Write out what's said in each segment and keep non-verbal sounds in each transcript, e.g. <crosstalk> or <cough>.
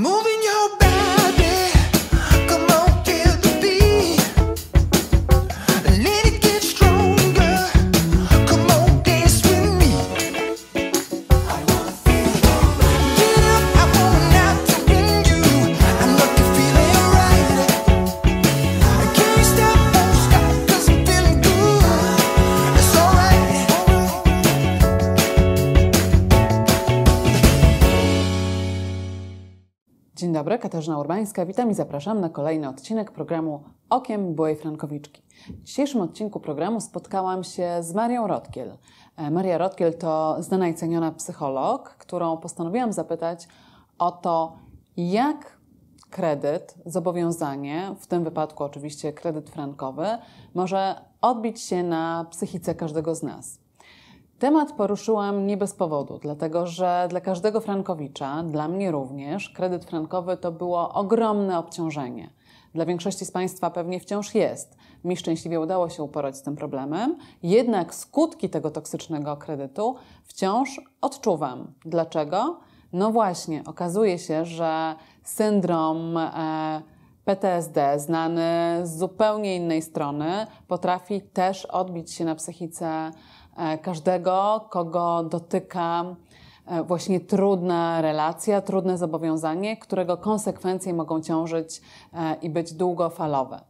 Movie. Dzień dobry, Katarzyna Urbańska, witam i zapraszam na kolejny odcinek programu Okiem byłej Frankowiczki. W dzisiejszym odcinku programu spotkałam się z Marią Rotkiel. E, Maria Rotkiel to znana i ceniona psycholog, którą postanowiłam zapytać o to, jak kredyt, zobowiązanie, w tym wypadku oczywiście kredyt frankowy, może odbić się na psychice każdego z nas. Temat poruszyłam nie bez powodu, dlatego że dla każdego frankowicza, dla mnie również, kredyt frankowy to było ogromne obciążenie. Dla większości z Państwa pewnie wciąż jest. Mi szczęśliwie udało się uporać z tym problemem, jednak skutki tego toksycznego kredytu wciąż odczuwam. Dlaczego? No właśnie, okazuje się, że syndrom e, PTSD, znany z zupełnie innej strony, potrafi też odbić się na psychice E, każdego, kogo dotyka e, właśnie trudna relacja, trudne zobowiązanie, którego konsekwencje mogą ciążyć e, i być długofalowe.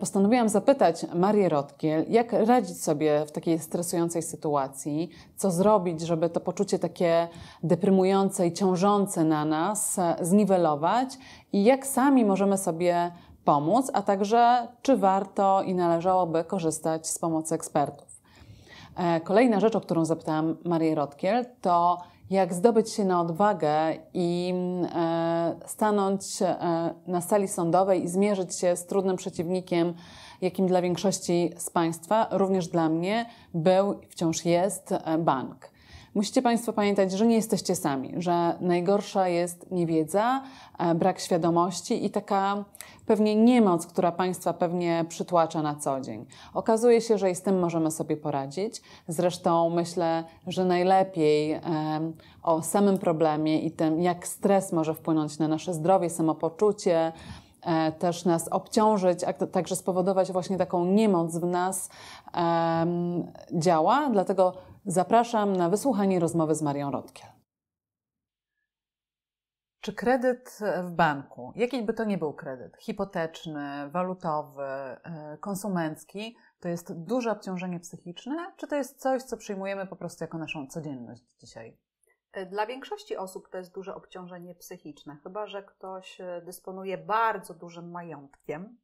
Postanowiłam zapytać Marię Rotkiel, jak radzić sobie w takiej stresującej sytuacji, co zrobić, żeby to poczucie takie deprymujące i ciążące na nas zniwelować i jak sami możemy sobie pomóc, a także czy warto i należałoby korzystać z pomocy ekspertów. E, kolejna rzecz, o którą zapytałam Marię Rotkiel, to jak zdobyć się na odwagę i e, stanąć e, na sali sądowej i zmierzyć się z trudnym przeciwnikiem, jakim dla większości z Państwa, również dla mnie, był i wciąż jest bank. Musicie Państwo pamiętać, że nie jesteście sami, że najgorsza jest niewiedza, e, brak świadomości i taka pewnie niemoc, która Państwa pewnie przytłacza na co dzień. Okazuje się, że i z tym możemy sobie poradzić. Zresztą myślę, że najlepiej o samym problemie i tym, jak stres może wpłynąć na nasze zdrowie, samopoczucie, e, też nas obciążyć, a także spowodować właśnie taką niemoc w nas, działa. Dlatego Zapraszam na wysłuchanie rozmowy z Marią Rotkiel. Czy kredyt w banku, jaki by to nie był kredyt, hipoteczny, walutowy, e, konsumencki, to jest duże obciążenie psychiczne, czy to jest coś, co przyjmujemy po prostu jako naszą codzienność dzisiaj? E, dla większości osób to jest duże obciążenie psychiczne, chyba że ktoś e, dysponuje bardzo dużym majątkiem,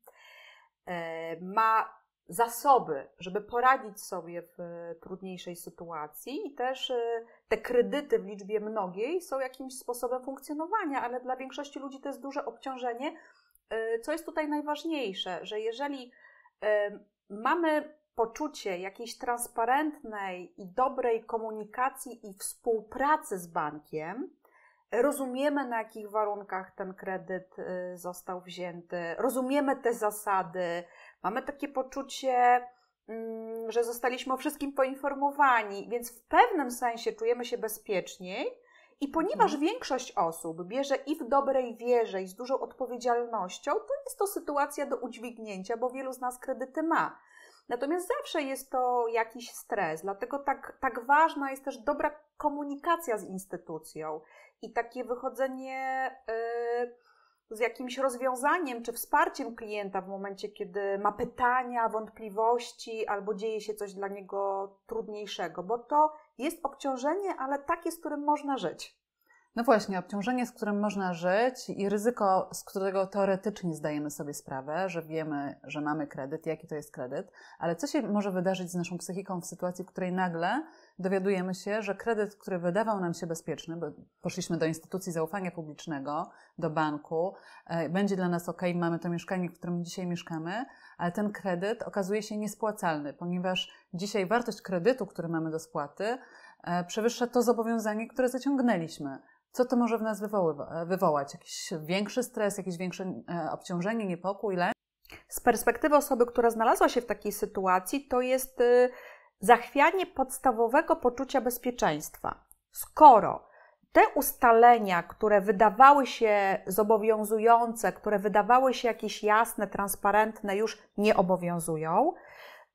ma zasoby, żeby poradzić sobie w e, trudniejszej sytuacji i też e, te kredyty w liczbie mnogiej są jakimś sposobem funkcjonowania, ale dla większości ludzi to jest duże obciążenie. E, co jest tutaj najważniejsze, że jeżeli mamy poczucie jakiejś transparentnej i dobrej komunikacji i współpracy z bankiem, rozumiemy na jakich warunkach ten kredyt y, został wzięty, rozumiemy te zasady, mamy takie poczucie, mm, że zostaliśmy o wszystkim poinformowani, więc w pewnym sensie czujemy się bezpieczniej. I ponieważ mhm. większość osób bierze i w dobrej wierze, i z dużą odpowiedzialnością, to jest to sytuacja do udźwignięcia, bo wielu z nas kredyty ma. Natomiast zawsze jest to jakiś stres, dlatego tak, tak ważna jest też dobra komunikacja z instytucją i takie wychodzenie y, z jakimś rozwiązaniem czy wsparciem klienta w momencie, kiedy ma pytania, wątpliwości albo dzieje się coś dla niego trudniejszego, bo to jest obciążenie, ale takie, z którym można żyć. No właśnie, obciążenie, z którym można żyć i ryzyko, z którego teoretycznie zdajemy sobie sprawę, że wiemy, że mamy kredyt, jaki to jest kredyt, ale co się może wydarzyć z naszą psychiką w sytuacji, w której nagle dowiadujemy się, że kredyt, który wydawał nam się bezpieczny, bo poszliśmy do instytucji zaufania publicznego, do banku, e, będzie dla nas ok, mamy to mieszkanie, w którym dzisiaj mieszkamy, ale ten kredyt okazuje się niespłacalny, ponieważ dzisiaj wartość kredytu, który mamy do spłaty, e, przewyższa to zobowiązanie, które zaciągnęliśmy co to może w nas e, wywołać? Jakiś większy stres, jakieś większe e, obciążenie, niepokój, lęk? Z perspektywy osoby, która znalazła się w takiej sytuacji, to jest y, zachwianie podstawowego poczucia bezpieczeństwa. Skoro te ustalenia, które wydawały się zobowiązujące, które wydawały się jakieś jasne, transparentne, już nie obowiązują,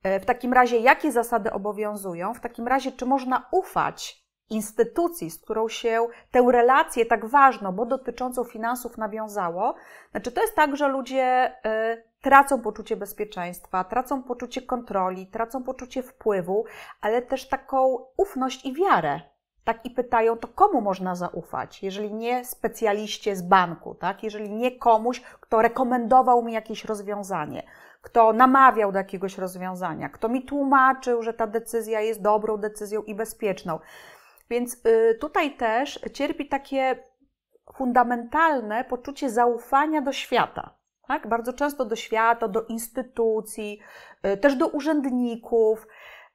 e, w takim razie jakie zasady obowiązują? W takim razie czy można ufać instytucji, z którą się tę relację tak ważną, bo dotyczącą finansów nawiązało. Znaczy, to jest tak, że ludzie y, tracą poczucie bezpieczeństwa, tracą poczucie kontroli, tracą poczucie wpływu, ale też taką ufność i wiarę. Tak i pytają, to komu można zaufać, jeżeli nie specjaliście z banku, tak? jeżeli nie komuś, kto rekomendował mi jakieś rozwiązanie, kto namawiał do jakiegoś rozwiązania, kto mi tłumaczył, że ta decyzja jest dobrą decyzją i bezpieczną. Więc y, tutaj też cierpi takie fundamentalne poczucie zaufania do świata. Tak? Bardzo często do świata, do instytucji, y, też do urzędników.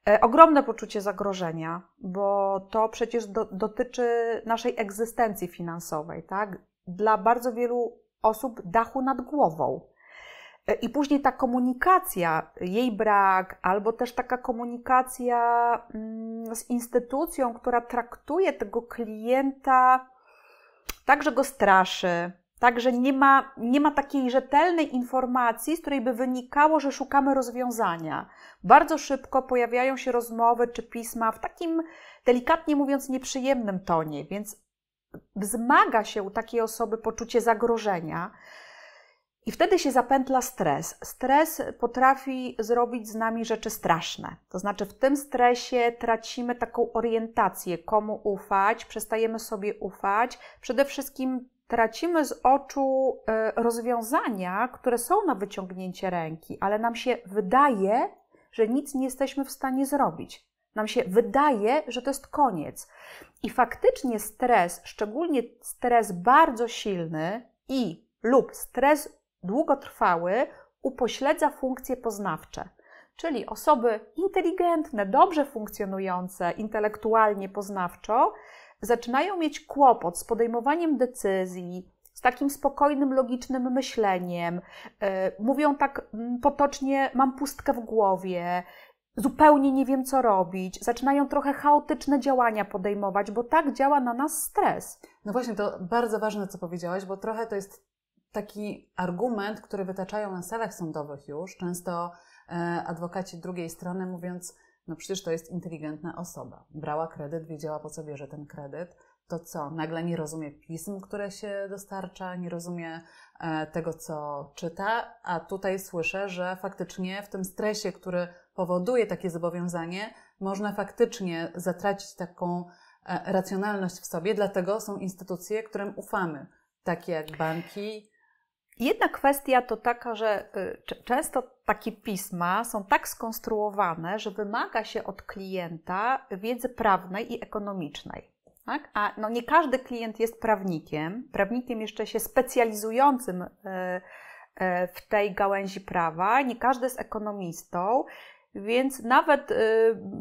Y, ogromne poczucie zagrożenia, bo to przecież do, dotyczy naszej egzystencji finansowej. Tak? Dla bardzo wielu osób dachu nad głową. E, I później ta komunikacja, jej brak, albo też taka komunikacja mm, z instytucją, która traktuje tego klienta tak, że go straszy, Także nie ma, nie ma takiej rzetelnej informacji, z której by wynikało, że szukamy rozwiązania. Bardzo szybko pojawiają się rozmowy czy pisma w takim, delikatnie mówiąc, nieprzyjemnym tonie, więc wzmaga się u takiej osoby poczucie zagrożenia, i wtedy się zapętla stres. Stres potrafi zrobić z nami rzeczy straszne. To znaczy, w tym stresie tracimy taką orientację, komu ufać, przestajemy sobie ufać. Przede wszystkim tracimy z oczu e, rozwiązania, które są na wyciągnięcie ręki, ale nam się wydaje, że nic nie jesteśmy w stanie zrobić. Nam się wydaje, że to jest koniec. I faktycznie stres, szczególnie stres bardzo silny i lub stres długotrwały upośledza funkcje poznawcze. Czyli osoby inteligentne, dobrze funkcjonujące intelektualnie, poznawczo, zaczynają mieć kłopot z podejmowaniem decyzji, z takim spokojnym, logicznym myśleniem. E, mówią tak mm, potocznie: Mam pustkę w głowie, zupełnie nie wiem, co robić, zaczynają trochę chaotyczne działania podejmować, bo tak działa na nas stres. No właśnie, to bardzo ważne, co powiedziałaś, bo trochę to jest taki argument, który wytaczają na salach sądowych już, często e, adwokaci drugiej strony mówiąc, no przecież to jest inteligentna osoba. Brała kredyt, wiedziała po co bierze ten kredyt. To co? Nagle nie rozumie pism, które się dostarcza, nie rozumie e, tego, co czyta, a tutaj słyszę, że faktycznie w tym stresie, który powoduje takie zobowiązanie, można faktycznie zatracić taką e, racjonalność w sobie, dlatego są instytucje, którym ufamy, takie jak banki, Jedna kwestia to taka, że y, często takie pisma są tak skonstruowane, że wymaga się od klienta wiedzy prawnej i ekonomicznej. Tak? A no nie każdy klient jest prawnikiem, prawnikiem jeszcze się specjalizującym y, y, w tej gałęzi prawa, nie każdy jest ekonomistą, więc nawet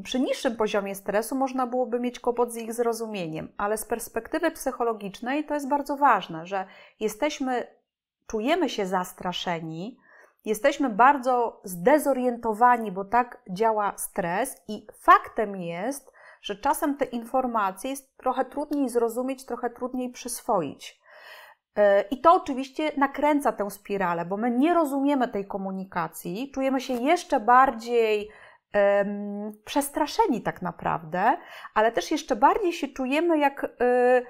przy niższym poziomie stresu można byłoby mieć kłopot z ich zrozumieniem, ale z perspektywy psychologicznej to jest bardzo ważne, że jesteśmy czujemy się zastraszeni, jesteśmy bardzo zdezorientowani, bo tak działa stres, i faktem jest, że czasem te informacje jest trochę trudniej zrozumieć, trochę trudniej przyswoić. E, I to oczywiście nakręca tę spiralę, bo my nie rozumiemy tej komunikacji, czujemy się jeszcze bardziej um, przestraszeni, tak naprawdę, ale też jeszcze bardziej się czujemy jak. Um,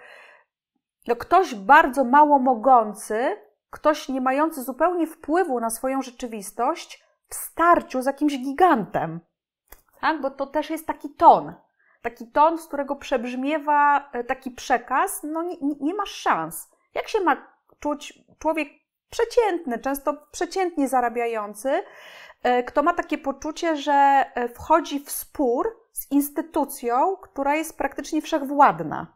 no ktoś bardzo mało mogący ktoś nie mający zupełnie wpływu na swoją rzeczywistość w starciu z jakimś gigantem. Tak? Bo to też jest taki ton. Taki ton, z którego przebrzmiewa e, taki przekaz, no nie, nie masz szans. Jak się ma czuć człowiek przeciętny, często przeciętnie zarabiający, e, kto ma takie poczucie, że e, wchodzi w spór z instytucją, która jest praktycznie wszechwładna?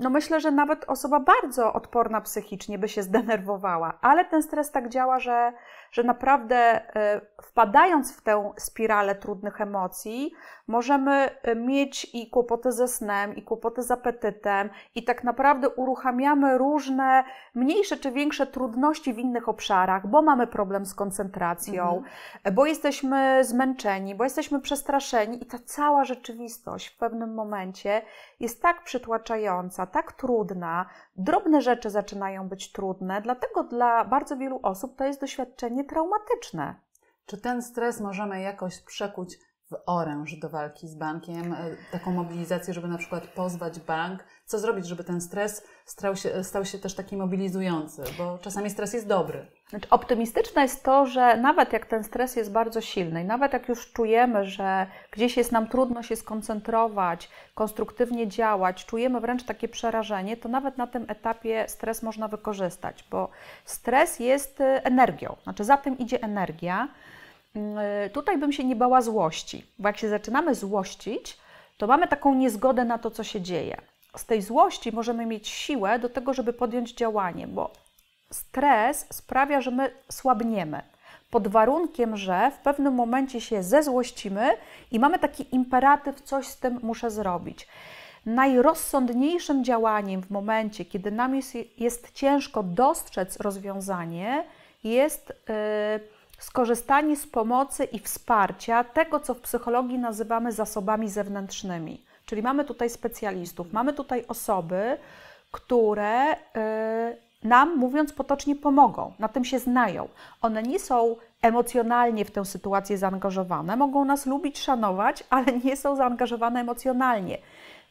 no myślę, że nawet osoba bardzo odporna psychicznie by się zdenerwowała, ale ten stres tak działa, że, że naprawdę e, wpadając w tę spiralę trudnych emocji, możemy e, mieć i kłopoty ze snem, i kłopoty z apetytem, i tak naprawdę uruchamiamy różne mniejsze czy większe trudności w innych obszarach, bo mamy problem z koncentracją, mhm. bo jesteśmy zmęczeni, bo jesteśmy przestraszeni, i ta cała rzeczywistość w pewnym momencie jest tak przytłaczająca, wymagająca, tak trudna, drobne rzeczy zaczynają być trudne, dlatego dla bardzo wielu osób to jest doświadczenie traumatyczne. Czy ten stres możemy jakoś przekuć w oręż do walki z bankiem, e, taką mobilizację, żeby na przykład pozwać bank co zrobić, żeby ten stres stał się, stał się też taki mobilizujący, bo czasami stres jest dobry. Znaczy, optymistyczne jest to, że nawet jak ten stres jest bardzo silny, i nawet jak już czujemy, że gdzieś jest nam trudno się skoncentrować, konstruktywnie działać, czujemy wręcz takie przerażenie, to nawet na tym etapie stres można wykorzystać, bo stres jest y, energią, znaczy za tym idzie energia. Mm, y, tutaj bym się nie bała złości, bo jak się zaczynamy złościć, to mamy taką niezgodę na to, co się dzieje z tej złości możemy mieć siłę do tego, żeby podjąć działanie, bo stres sprawia, że my słabniemy. Pod warunkiem, że w pewnym momencie się zezłościmy i mamy taki imperatyw, coś z tym muszę zrobić. Najrozsądniejszym działaniem w momencie, kiedy nam jest, jest ciężko dostrzec rozwiązanie, jest y, skorzystanie z pomocy i wsparcia tego, co w psychologii nazywamy zasobami zewnętrznymi. Czyli mamy tutaj specjalistów, mamy tutaj osoby, które y, nam, mówiąc potocznie, pomogą, na tym się znają. One nie są emocjonalnie w tę sytuację zaangażowane, mogą nas lubić, szanować, ale nie są zaangażowane emocjonalnie.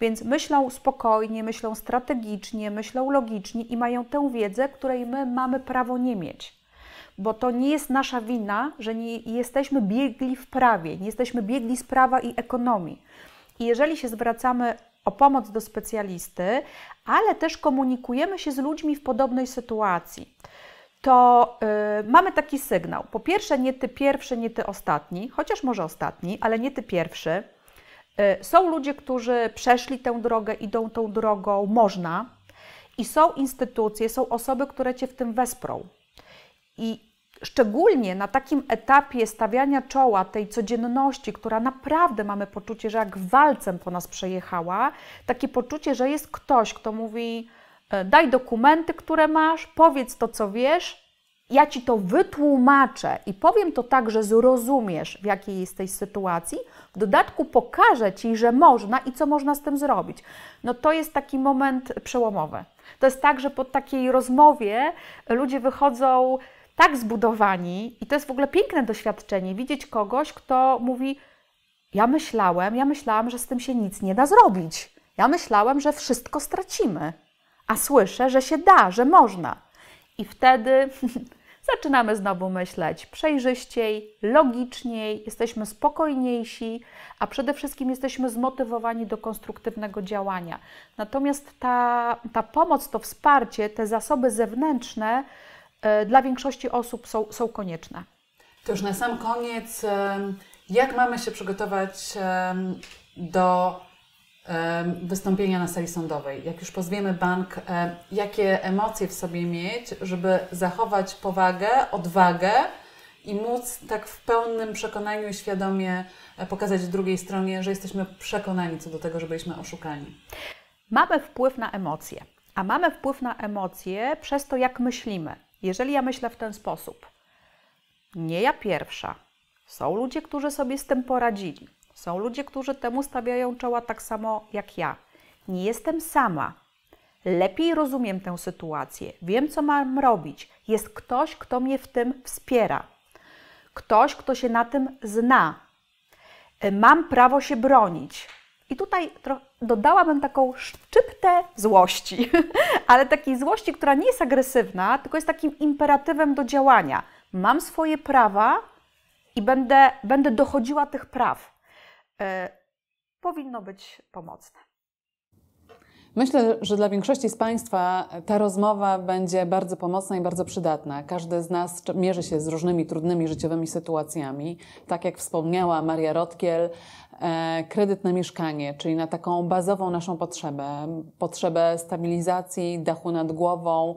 Więc myślą spokojnie, myślą strategicznie, myślą logicznie i mają tę wiedzę, której my mamy prawo nie mieć. Bo to nie jest nasza wina, że nie jesteśmy biegli w prawie, nie jesteśmy biegli z prawa i ekonomii i jeżeli się zwracamy o pomoc do specjalisty, ale też komunikujemy się z ludźmi w podobnej sytuacji, to y, mamy taki sygnał. Po pierwsze, nie ty pierwszy, nie ty ostatni, chociaż może ostatni, ale nie ty pierwszy. Y, są ludzie, którzy przeszli tę drogę, idą tą drogą, można. I są instytucje, są osoby, które cię w tym wesprą. I Szczególnie na takim etapie stawiania czoła tej codzienności, która naprawdę mamy poczucie, że jak walcem po nas przejechała, takie poczucie, że jest ktoś, kto mówi: e, Daj dokumenty, które masz, powiedz to, co wiesz, ja ci to wytłumaczę i powiem to tak, że zrozumiesz, w jakiej jesteś sytuacji. W dodatku pokażę ci, że można i co można z tym zrobić. No to jest taki moment przełomowy. To jest tak, że po takiej rozmowie ludzie wychodzą tak zbudowani, i to jest w ogóle piękne doświadczenie, widzieć kogoś, kto mówi: Ja myślałem, ja myślałam, że z tym się nic nie da zrobić. Ja myślałem, że wszystko stracimy, a słyszę, że się da, że można. I wtedy <laughs> zaczynamy znowu myśleć przejrzyściej, logiczniej, jesteśmy spokojniejsi, a przede wszystkim jesteśmy zmotywowani do konstruktywnego działania. Natomiast ta, ta pomoc, to wsparcie, te zasoby zewnętrzne, E, dla większości osób są, są konieczne. To już na sam koniec, jak mamy się przygotować do wystąpienia na sali sądowej? Jak już pozwiemy bank, jakie emocje w sobie mieć, żeby zachować powagę, odwagę i móc tak w pełnym przekonaniu i świadomie e, pokazać drugiej stronie, że jesteśmy przekonani co do tego, że byliśmy oszukani? Mamy wpływ na emocje, a mamy wpływ na emocje przez to, jak myślimy. Jeżeli ja myślę w ten sposób, nie ja pierwsza, są ludzie, którzy sobie z tym poradzili, są ludzie, którzy temu stawiają czoła tak samo jak ja. Nie jestem sama. Lepiej rozumiem tę sytuację, wiem, co mam robić. Jest ktoś, kto mnie w tym wspiera, ktoś, kto się na tym zna. Mam prawo się bronić. I tutaj trochę dodałabym taką szczyptę złości, <laughs> ale takiej złości, która nie jest agresywna, tylko jest takim imperatywem do działania. Mam swoje prawa i będę, będę dochodziła tych praw. Yy, powinno być pomocne. Myślę, że dla większości z Państwa ta rozmowa będzie bardzo pomocna i bardzo przydatna. Każdy z nas mierzy się z różnymi trudnymi życiowymi sytuacjami. Tak jak wspomniała Maria Rotkiel, E, kredyt na mieszkanie, czyli na taką bazową naszą potrzebę, potrzebę stabilizacji, dachu nad głową,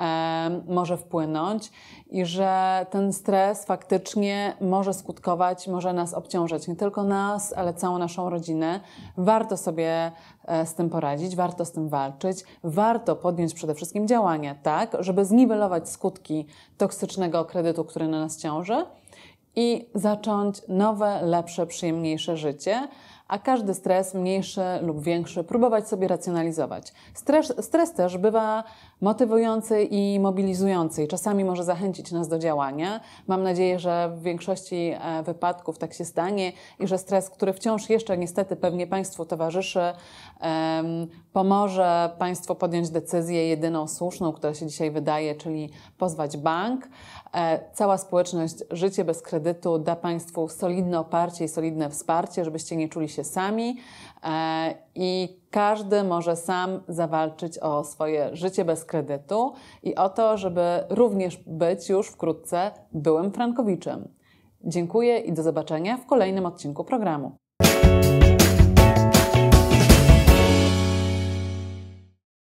e, może wpłynąć i że ten stres faktycznie może skutkować, może nas obciążać, nie tylko nas, ale całą naszą rodzinę. Warto sobie e, z tym poradzić, warto z tym walczyć, warto podjąć przede wszystkim działania, tak, żeby zniwelować skutki toksycznego kredytu, który na nas ciąży i zacząć nowe, lepsze, przyjemniejsze życie, a każdy stres, mniejszy lub większy, próbować sobie racjonalizować. Stres, stres też bywa motywujący i mobilizujący czasami może zachęcić nas do działania. Mam nadzieję, że w większości e, wypadków tak się stanie i że stres, który wciąż jeszcze niestety pewnie Państwu towarzyszy, pomoże Państwu podjąć decyzję jedyną słuszną, która się dzisiaj wydaje, czyli pozwać bank. E, cała społeczność Życie bez kredytu da Państwu solidne oparcie i solidne wsparcie, żebyście nie czuli się sami. E, I każdy może sam zawalczyć o swoje życie bez kredytu i o to, żeby również być już wkrótce byłym Frankowiczem. Dziękuję i do zobaczenia w kolejnym odcinku programu.